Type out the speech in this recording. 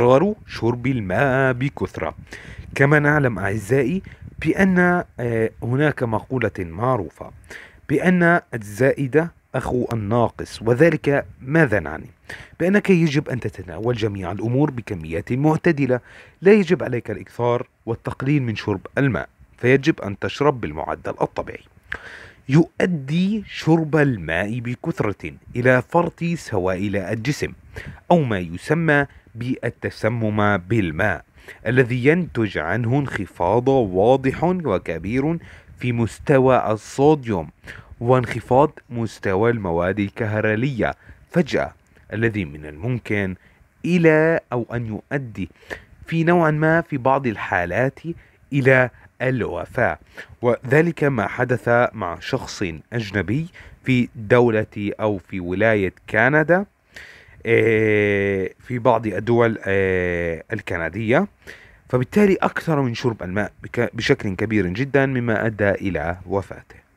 قرار شرب الماء بكثرة كما نعلم أعزائي بأن آه، هناك مقولة معروفة بأن الزائدة أخو الناقص وذلك ماذا نعني؟ بأنك يجب أن تتناول جميع الأمور بكميات معتدلة لا يجب عليك الإكثار والتقليل من شرب الماء فيجب أن تشرب بالمعدل الطبيعي يؤدي شرب الماء بكثرة إلى فرط سوائل الجسم أو ما يسمى بالتسمم بالماء الذي ينتج عنه انخفاض واضح وكبير في مستوى الصوديوم وانخفاض مستوى المواد الكهرالية فجأة الذي من الممكن إلى أو أن يؤدي في نوع ما في بعض الحالات إلى الوفاة وذلك ما حدث مع شخص أجنبي في دولة أو في ولاية كندا آه، في بعض الدول آه، الكندية فبالتالي أكثر من شرب الماء بشكل كبير جدا مما أدى إلى وفاته